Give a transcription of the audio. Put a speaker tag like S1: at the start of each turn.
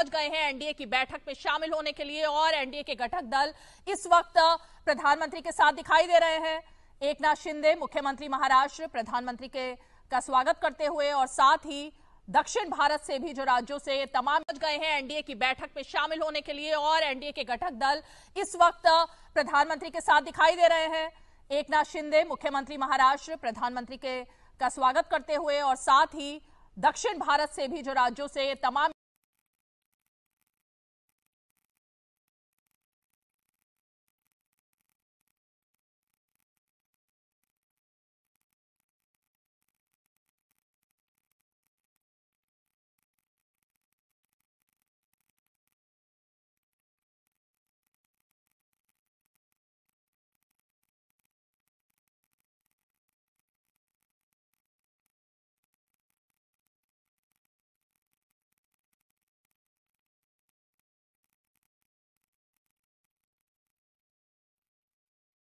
S1: पहुंच गए हैं एनडीए की बैठक में शामिल होने के लिए और एनडीए के घटक दल इस वक्त प्रधानमंत्री के साथ दिखाई दे रहे हैं एक नाथ शिंदे मुख्यमंत्री महाराष्ट्र प्रधानमंत्री के का स्वागत करते हुए और साथ ही दक्षिण भारत से भी जो राज्यों से तमाम पहुंच गए हैं एनडीए की बैठक में शामिल होने के लिए और एनडीए के घटक दल इस वक्त प्रधानमंत्री के साथ दिखाई दे रहे हैं एक नाथ शिंदे मुख्यमंत्री महाराष्ट्र प्रधानमंत्री के का स्वागत करते हुए और साथ ही दक्षिण भारत से भी जो राज्यों से तमाम